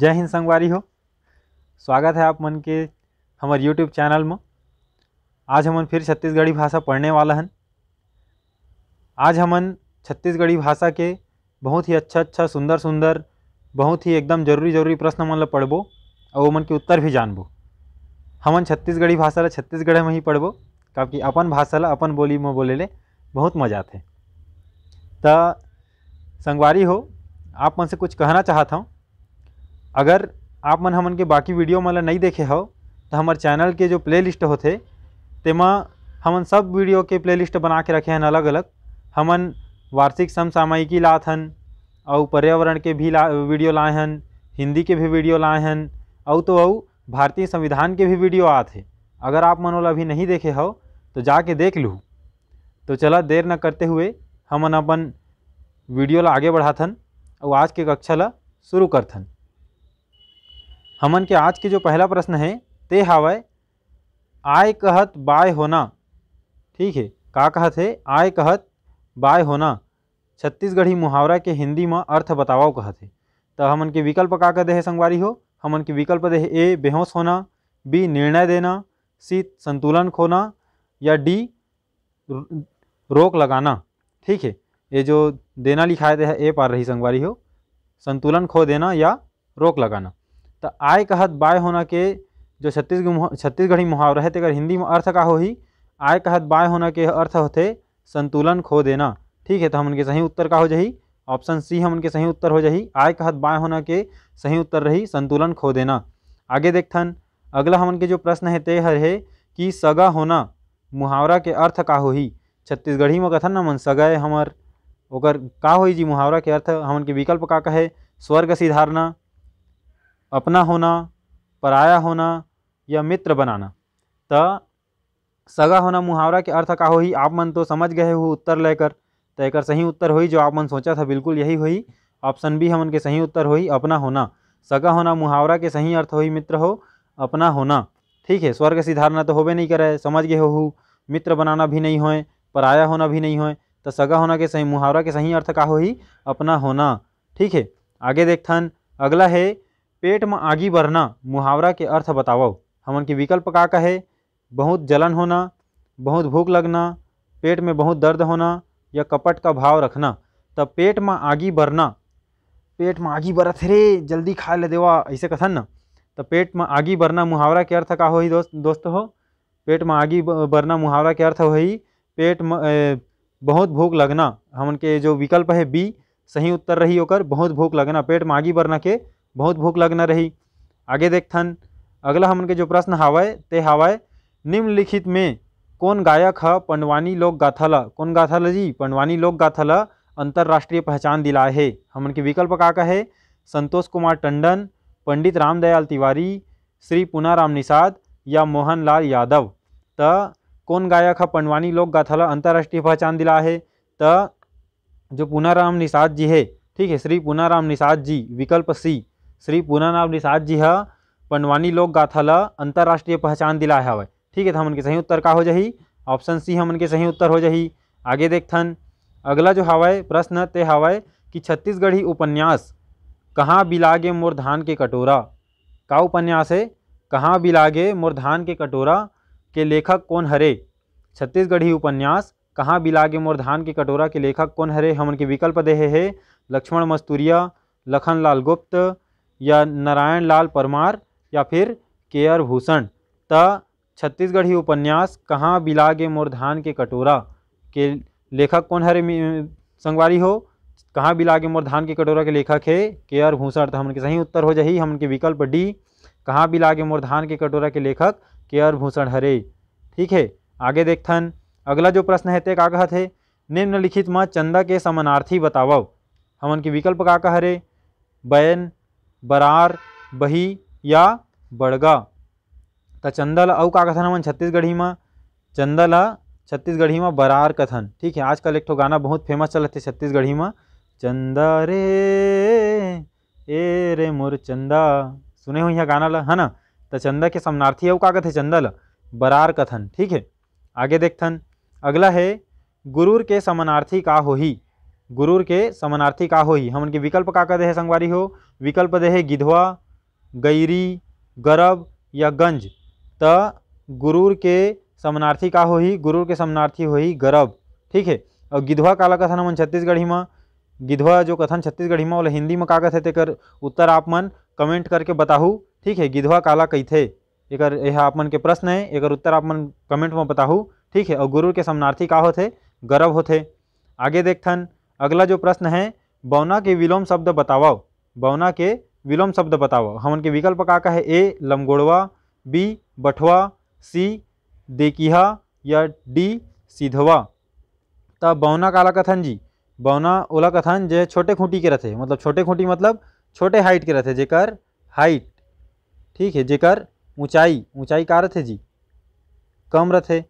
जय हिंद संगवारी हो स्वागत है आप मन के हमारे यूट्यूब चैनल में आज हमन फिर छत्तीसगढ़ी भाषा पढ़ने वाला हन आज हमन छत्तीसगढ़ी भाषा के बहुत ही अच्छा अच्छा सुंदर सुंदर बहुत ही एकदम जरूरी जरूरी प्रश्न मन ला पढ़बो और वो मन के उत्तर भी जानबो हमन छत्तीसगढ़ी भाषा ला छत्तीसगढ़ में ही पढ़बो काकि अपन भाषा ला अपन बोली में बोले ले बहुत मजा आते त संगवारी हो आप मन से कुछ कहना चाहता हूँ अगर आप मन हमन के बाकी वीडियो मन नहीं देखे हो तो हमार चैनल के जो प्लेलिस्ट होते तेमा हमन सब वीडियो के प्लेलिस्ट बना के रखे हैं अलग अलग हमन वार्षिक समसामयिकी लात हन और पर्यावरण के भी वीडियो लाए हन हिंदी के भी वीडियो लाए हन और तो और भारतीय संविधान के भी वीडियो आते अगर आप मनोला अभी नहीं देखे हो तो जाके देख लू तो चला देर न करते हुए हमन अपन वीडियो ला आगे बढ़ाथन और आज के कक्षा ला शुरू करथन हमन के आज के जो पहला प्रश्न है ते हावय आय कहत बाय होना ठीक है का कहत है आय कहत बाय होना छत्तीसगढ़ी मुहावरा के हिंदी में अर्थ बतावाओ कहत है तो हमन के विकल्प का कह दे संगवारी हो हमन के विकल्प दे ए बेहोश होना बी निर्णय देना सी संतुलन खोना या डी रोक लगाना ठीक है ये जो देना लिखा है ए पार रही संगवारी हो संतुलन खो देना या रोक लगाना तो आय कहत बाय होना के जो छत्तीसगढ़ छत्तीसगढ़ी मुहावरा है तेरह हिंदी में अर्थ का ही आय कहत बाय होना के अर्थ होते संतुलन खो देना ठीक है तो हमन के सही उत्तर का हो जाही ऑप्शन सी हम उनके सही उत्तर हो जाही आय कहत बाय होना के सही उत्तर रही संतुलन खो देना आगे देखथन अगला हमन के जो प्रश्न है ते हर है कि सगा होना मुहावरा के अर्थ का हो ही छत्तीसगढ़ी में कथन मन सगा हमर ओकर का हो जी मुहावरा के अर्थ हमन के विकल्प का कहे स्वर्ग सिधारना अपना होना पराया होना या मित्र बनाना त सगा होना मुहावरा के अर्थ का हो ही आप मन तो समझ गए हो उत्तर लेकर तो एक सही उत्तर होही जो आप मन सोचा था बिल्कुल यही हुई ऑप्शन बी हम उनके सही उत्तर होही अपना होना सगा होना मुहावरा के सही अर्थ हो मित्र हो अपना होना ठीक है स्वर्ग सिधारना तो होबे नहीं करे समझ गए हो मित्र बनाना भी नहीं होए पराया होना भी नहीं होए तो सगा होना के सही मुहावरा के सही अर्थ का ही अपना होना ठीक है आगे देखथन अगला है पेट में आगी बढ़ना मुहावरा के अर्थ बताओ हमन के विकल्प का कहे बहुत जलन होना बहुत भूख लगना पेट में बहुत दर्द होना या कपट का भाव रखना तो पेट में आगी बढ़ना पेट में आगी बरत रे जल्दी खा ले देवा ऐसे कथन ना तो पेट में आगी बढ़ना मुहावरा के अर्थ का हो ही दोस्त दोस्त हो पेट में आगी बढ़ना मुहावरा के अर्थ हो ही पेट में बहुत भूख लगना हमन के जो विकल्प है बी सही उत्तर रही होकर बहुत भूख लगना पेट में आगी बढ़ना के बहुत भूख लगना रही आगे देखथन अगला हमन के जो प्रश्न हावय ते हावय निम्नलिखित में कौन गायक है पंडवानी लोक ला कौन गाथल जी पंडवानी लोक गाथल अंतर्राष्ट्रीय पहचान दिलाए है हमन के विकल्प का का है संतोष कुमार टंडन पंडित रामदयाल तिवारी श्री पुनाराम निषाद या मोहनलाल यादव त कौन गायक है पंडवानी लोक ला अंतर्राष्ट्रीय पहचान दिला है त जो पुनाराम निषाद जी है ठीक है श्री पुनाराम निषाद जी विकल्प सी श्री पूनानाम निषाद जी हा पंडवानी लोक गाथा ल अंतर्राष्ट्रीय पहचान दिलाए हवे ठीक है तो हमन के सही उत्तर का हो जाही ऑप्शन सी हमन के सही उत्तर हो जाही आगे देखथन अगला जो हवय प्रश्न ते हवय कि छत्तीसगढ़ी उपन्यास कहाँ बिलागे मोर धान के कटोरा का उपन्यास है कहाँ बिलागे मोर धान के कटोरा के लेखक कौन हरे छत्तीसगढ़ी उपन्यास कहाँ बिलागे मोर धान के कटोरा के लेखक कौन हरे हमन के विकल्प दे है लक्ष्मण मस्तूरिया लखनलाल गुप्त या नारायण लाल परमार या फिर के आर भूषण त छत्तीसगढ़ी उपन्यास कहाँ बिला गे मोर धान के कटोरा के लेखक कौन हरे संगवारी हो कहाँ बिला गे मोर धान के कटोरा के लेखक है के आर भूषण तो के सही उत्तर हो जाही उनके विकल्प डी कहाँ बिला गे मोर धान के कटोरा के लेखक के आर भूषण हरे ठीक है आगे देखथन अगला जो प्रश्न है ते का कहत है निम्नलिखित माँ चंदा के समानार्थी बतावव हमन के विकल्प का कह रहे बैन बरार बही या बड़गा तो चंदल अऊ का कथन हमन छत्तीसगढ़ी में चंदल छत्तीसगढ़ी में बरार कथन ठीक है आजकल एक ठो गाना बहुत फेमस चलत है छत्तीसगढ़ी में चंदा रे ए रे मोर चंदा सुने हो यहाँ गाना ला है ना तो चंदा के समनार्थी अऊ का कथे चंदा ला बरार कथन ठीक है आगे देखथन अगला है गुरूर के समानार्थी का होही गुरूर के समानार्थी का हो ही हमन के विकल्प का कह दे है संगवारी हो विकल्प दे है गिधवा गैरी गरब या गंज त गुरूर के समानार्थी का हो ही गुरूर के समानार्थी ही गरब ठीक है और गिधवा काला कथन हमन छत्तीसगढ़ी में गिधवा जो कथन छत्तीसगढ़ी में वो हिंदी में का थे कर उत्तर आप मन कमेंट करके बताहू ठीक है गिधवा काला थे एक यह आप मन के प्रश्न है एक उत्तर आप मन कमेंट में बताहू ठीक है और गुरूर के समानार्थी का होते गर्व होते आगे देखथन अगला जो प्रश्न है बौना के विलोम शब्द बताओ बौना के विलोम शब्द बताओ हमन के विकल्प का का है ए लमगोड़वा बी बठवा सी देकीहा या डी सीधवा तब बौना काला कथन जी बौना ओला कथन जे छोटे खूंटी के रहते मतलब छोटे खूंटी मतलब छोटे हाइट के रहते जेकर हाइट ठीक है जेकर ऊंचाई ऊंचाई का रहते जी कम रहते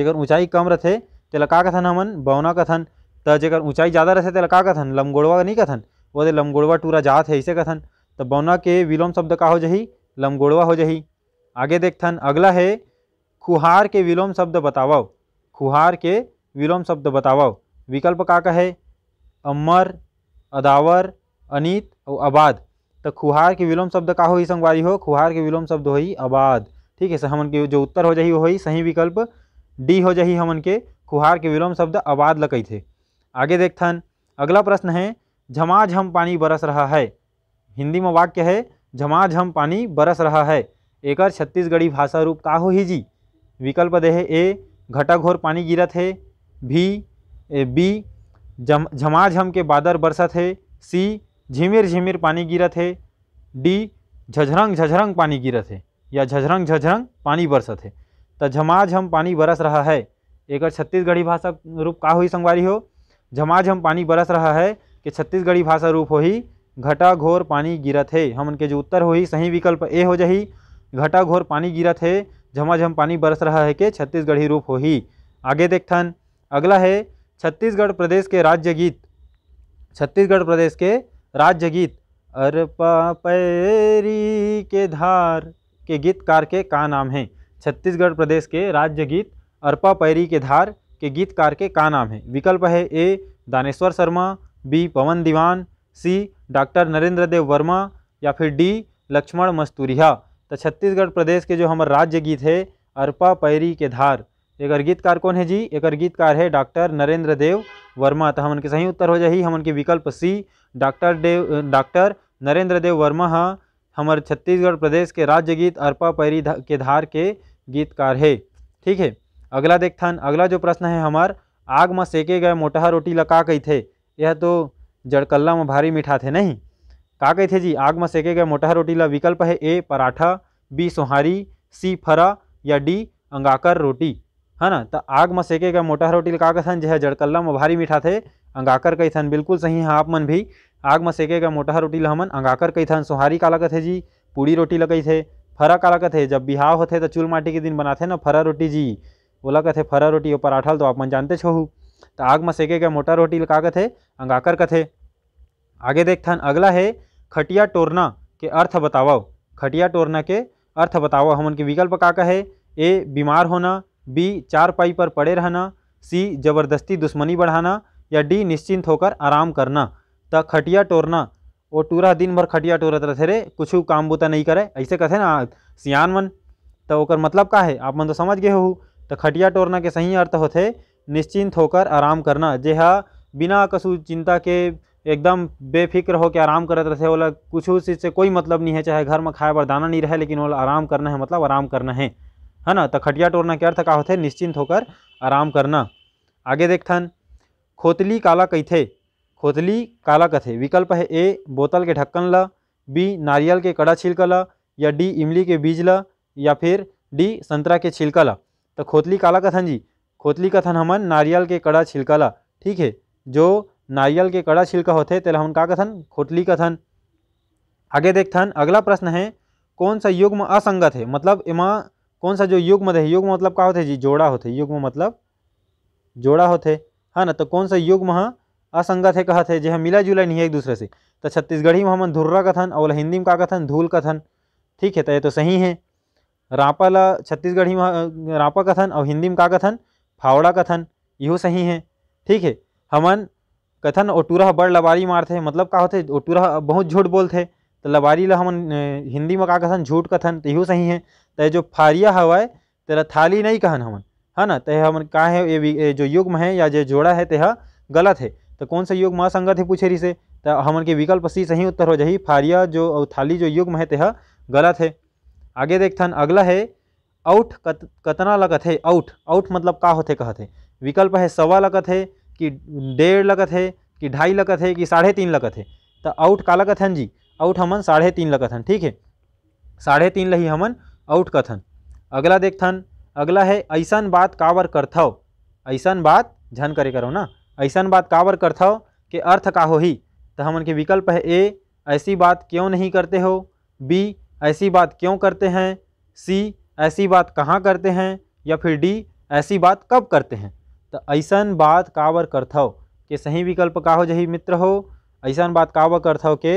जेकर ऊंचाई कम रहते तेला तो का कथन हमन बौना कथन तो जेकर ऊंचाई ज़्यादा रहते का कथन लमगोड़वा नहीं कथन वो लमगोड़वा टूरा जात है ऐसे कथन तो बौना के विलोम शब्द का हो जाही लमगोड़वा हो जाही आगे देखथन अगला है खुहार के विलोम शब्द बतावाओ खुहार के विलोम शब्द बतावाओ विकल्प का का है अमर अदावर अनित और आबाद तो खुहार के विलोम शब्द का हो संगवारी हो खुहार के विलोम शब्द हो आबाद ठीक है सर हमन के जो उत्तर हो जाही वही सही विकल्प डी हो जाही हमन के खुहार के विलोम शब्द आबाद लकई थे आगे देखथन अगला प्रश्न है झमाझम पानी बरस रहा है हिंदी में वाक्य है झमाझम पानी बरस रहा है एक छत्तीसगढ़ी भाषा रूप का हो ही जी विकल्प दे है ए घटाघोर पानी गिरत है भी ए, बी जम झमाझम के बादर बरसत है सी झिमिर झिमिर पानी गिरत है डी झझरंग झझरंग पानी गिरत है या झझरंग झझरंग पानी बरसत है तो झमाझम पानी बरस रहा है एक छत्तीसगढ़ी भाषा रूप का हुई संगवारी हो झमाझम पानी बरस रहा है कि छत्तीसगढ़ी भाषा रूप होही घटा घोर पानी गिरत है हमन के जो उत्तर होही सही विकल्प ए हो जाही घटा घोर पानी गिरत है झमाझम पानी बरस रहा है कि छत्तीसगढ़ी रूप होही आगे देखथन अगला है छत्तीसगढ़ प्रदेश के राज्य गीत छत्तीसगढ़ प्रदेश के राज्य गीत अरपा पैरी के धार के गीतकार के का नाम है छत्तीसगढ़ प्रदेश के राज्य गीत अरपा पैरी के धार के गीतकार के क्या नाम है विकल्प है A Daneshwar Sharma B Pawan Diwan C doctor Narendra Dev Verma या फिर डी लक्ष्मण मस्तूरिया तो छत्तीसगढ़ प्रदेश के जो हमारे राज्य गीत है अरपा पैरी के धार एक गीतकार कौन है जी एक गीतकार है डॉक्टर नरेंद्र देव वर्मा तो हमन के सही उत्तर हो जाए हम उनके विकल्प C doctor Dev doctor Narendra Dev Verma हा हमारे छत्तीसगढ़ प्रदेश के राज्य गीत अरपा पैरी के धार के गीतकार है ठीक है अगला देखथन अगला जो प्रश्न है हमार आग में सेके गए मोटहा रोटी ला का थे यह तो जड़कल्ला में भारी मीठा थे नहीं का थे जी आग में सेके गए मोटहा रोटी ला विकल्प है ए पराठा बी सोहारी सी फरा या डी अंगाकर रोटी है ना तो आग में सेके गए मोटहा रोटी ला का कथन जो है जड़कल्ला में भारी मीठा थे अंगाकर थन बिल्कुल सही है आप मन भी आग में सेके गए मोटहा रोटी ला हमन अंगाकर थन सोहारी लगत है जी पूड़ी रोटी लगे थे फरा काला कथे जब बिहाव होते तो चूल माटी के दिन बनाते ना फरा रोटी जी ओला कथे फरा रोटी और पराठा तो आप मन जानते छो तो आग में सेके के मोटा रोटी का कथे अंगाकर कथे आगे देखथन अगला है खटिया टोरना के अर्थ बताओ खटिया टोरना के अर्थ बताओ हमन के विकल्प का कहे है ए बीमार होना बी चार पाई पर पड़े रहना सी जबरदस्ती दुश्मनी बढ़ाना या डी निश्चिंत होकर आराम करना त खटिया टोरना वो टूरा दिन भर खटिया टोरत रहते रे कुछ काम बूता नहीं करे ऐसे कथे ना सियान मन तो मतलब का है आप मन तो समझ गए हो तो खटिया टोरना के सही अर्थ होते निश्चिंत होकर आराम करना जेहा बिना कसु चिंता के एकदम बेफिक्र होकर आराम करते रहते वाला कुछ चीज़ से कोई मतलब नहीं है चाहे घर में खाए पर दाना नहीं रहे लेकिन वो आराम करना है मतलब आराम करना है है ना तो खटिया टोरना के अर्थ का होते निश्चिंत होकर आराम करना आगे देखथन खोतली काला थे खोतली काला कथे विकल्प है ए बोतल के ढक्कन ला बी नारियल के कड़ा छिलका ला या डी इमली के बीज ला या फिर डी संतरा के छिलका ला तो खोतली काला कथन जी खोतली कथन हमन नारियल के कड़ा छिलका ला ठीक है जो नारियल के कड़ा छिलका होते तेल हम का कथन खोतली कथन आगे देखथन अगला प्रश्न है कौन सा युग्म असंगत है मतलब एमा कौन सा जो युग्म है युग्म मतलब का होते जी जोड़ा होते युग्म मतलब जोड़ा होते है हाँ ना तो कौन सा युग्म असंगत है कहते है जो मिला जुला नहीं है एक दूसरे से तो छत्तीसगढ़ी में हम धुर्रा कथन और हिंदी में का कथन धूल कथन ठीक है तो ये तो सही है रापा ला छत्तीसगढ़ी में रापा कथन और हिंदी में का कथन फावड़ा कथन इहो सही है ठीक है हमन कथन ओटूरा बड़ लबारी मारथे मतलब का होते ओटूरा बहुत झूठ बोलते तो लबारी ला हमन हिंदी में का कथन झूठ कथन तो यो सही है तो जो फारिया है तेरा थाली नहीं कहन हमन है ना तो हमन का है ये जो युग्म है या जो जोड़ा है तेह गलत है तो कौन सा युग्म असंगत है पूछे रही से तो हमन के विकल्प सी सही उत्तर हो जाए फारिया जो और थाली जो युग्म है तेह गलत है आगे देखथन अगला है आउट कत कतना लगत है आउट आउट मतलब का होते कहते विकल्प है सवा लगत है कि डेढ़ लगत है कि ढाई लगत है कि साढ़े तीन लगत है तो आउट का लगत हन जी आउट हमन साढ़े तीन लगत हन ठीक है साढ़े तीन लही हमन आउट कथन अगला देखथन अगला है ऐसा बात कावर करथव ऐसा बात झन करे करो ना ऐसा बात कावर करथव के अर्थ का ही तो हमन के विकल्प है ए ऐसी बात क्यों नहीं करते हो बी ऐसी बात क्यों करते हैं सी ऐसी बात कहाँ करते हैं या फिर डी ऐसी बात कब करते हैं तो ऐसा बात काबर करथव के सही विकल्प का हो जही मित्र हो ऐसा बात काबर करथव के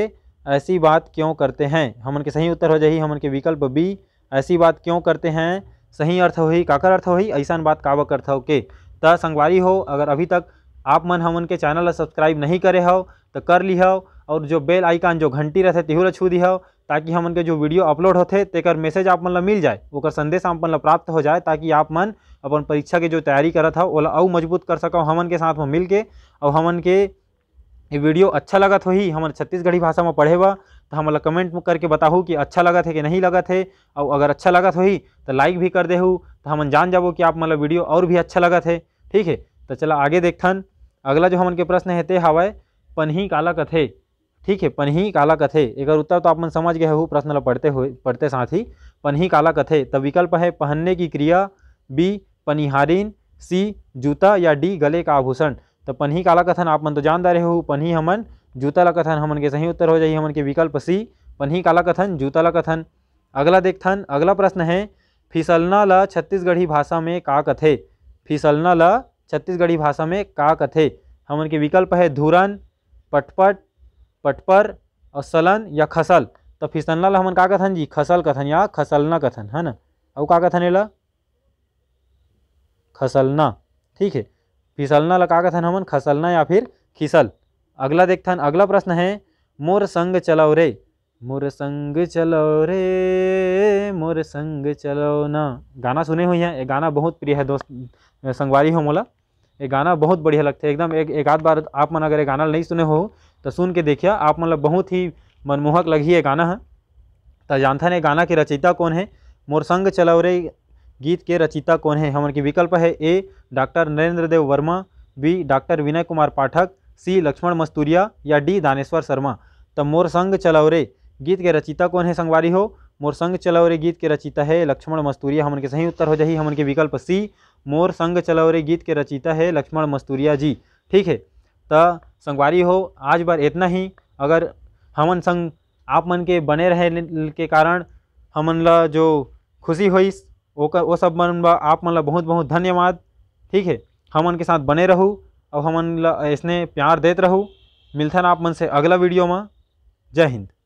ऐसी बात क्यों करते हैं हमन के सही उत्तर हो जाही हमन के विकल्प बी ऐसी बात क्यों करते हैं सही अर्थ होही काकर अर्थ होही ऐसा बात काबर करथव के त संगवारी हो अगर अभी तक आप मन हमन के चैनल सब्सक्राइब नहीं करे हो तो कर ली हो और जो बेल आइकान जो घंटी रहते तिहुर छू दी हो ताकि हमन के जो वीडियो अपलोड होते तेकर मैसेज आप मन मिल जाए ओकर संदेश आप मन प्राप्त हो जाए ताकि आप मन अपन परीक्षा के जो तैयारी करत हो वाला और मजबूत कर सको हमन के साथ में मिल के और हमन के ये वीडियो अच्छा लगत हो ही हम छत्तीसगढ़ी भाषा में पढ़े बा तो लोग कमेंट करके बताहू कि अच्छा लगत है कि नहीं लगत है और अगर अच्छा लगत होही तो लाइक भी कर देहू तो हम जान जाबो कि आप मतलब वीडियो और भी अच्छा लगत है ठीक है तो चला आगे देखन अगला जो हमन के प्रश्न है ते हवय पन्ही काला कथे ठीक है पनही काला कथे एक उत्तर तो आप मन समझ गए हो प्रश्न पढ़ते हुए पढ़ते साथ ही पनही काला कथे तो विकल्प है पहनने की क्रिया बी पनिहारिन सी जूता या डी गले का आभूषण तो पनही काला कथन आप मन तो जान रहे हो पनही हमन जूता ला कथन हमन के सही उत्तर हो जाइए हमन के विकल्प सी पनही काला कथन जूता ला कथन अगला देखथन अगला प्रश्न है फिसलना ल छत्तीसगढ़ी भाषा में का कथे फिसलना ल छत्तीसगढ़ी भाषा में का कथे हमन के विकल्प है धुरन पटपट पटपर असलन या खसल तो फिसलना ला हमन का कथन जी खसल कथन या खसलना कथन है ना और का कथन एला खसलना ठीक है फिसलना ला का कथन हमन खसलना या फिर खिसल अगला देखथन अगला प्रश्न है मोर संग चलाओ रे मोर संग चलाओ रे मोर संग चलाओ ना गाना सुने हुई है ये गाना बहुत प्रिय है दोस्त संगवारी हो मोला ये गाना बहुत बढ़िया लगता है एकदम एक एक आध बार आप मन अगर ये गाना नहीं सुने हो तो सुन के देखिए आप मतलब बहुत ही मनमोहक लगी ये गाना है हाँ। तो जानथन ये गाना के रचयिता कौन है मोर संग रे गीत के रचयिता कौन है हमारे विकल्प है A doctor Narendra Dev Verma B doctor Vinay Kumar Pathak C Laxman Masturia या डी दानेश्वर शर्मा तो मोर संग रे गीत के रचयिता कौन है संगवारी हो मोर संग रे गीत के रचयिता है लक्ष्मण मस्तूरिया हमन के सही उत्तर हो जाए हमन के विकल्प सी मोर संग रे गीत के रचयिता है लक्ष्मण मस्तूरिया जी ठीक है तो संगवारी हो आज बार इतना ही अगर हमन संग आप मन के बने रहे के कारण हमन ला जो खुशी होइस वो सब मन बा आप मन ला बहुत बहुत धन्यवाद ठीक है हमन के साथ बने रहूँ और हमन ला इसने प्यार देते रहूँ मिलथन आप मन से अगला वीडियो में जय हिंद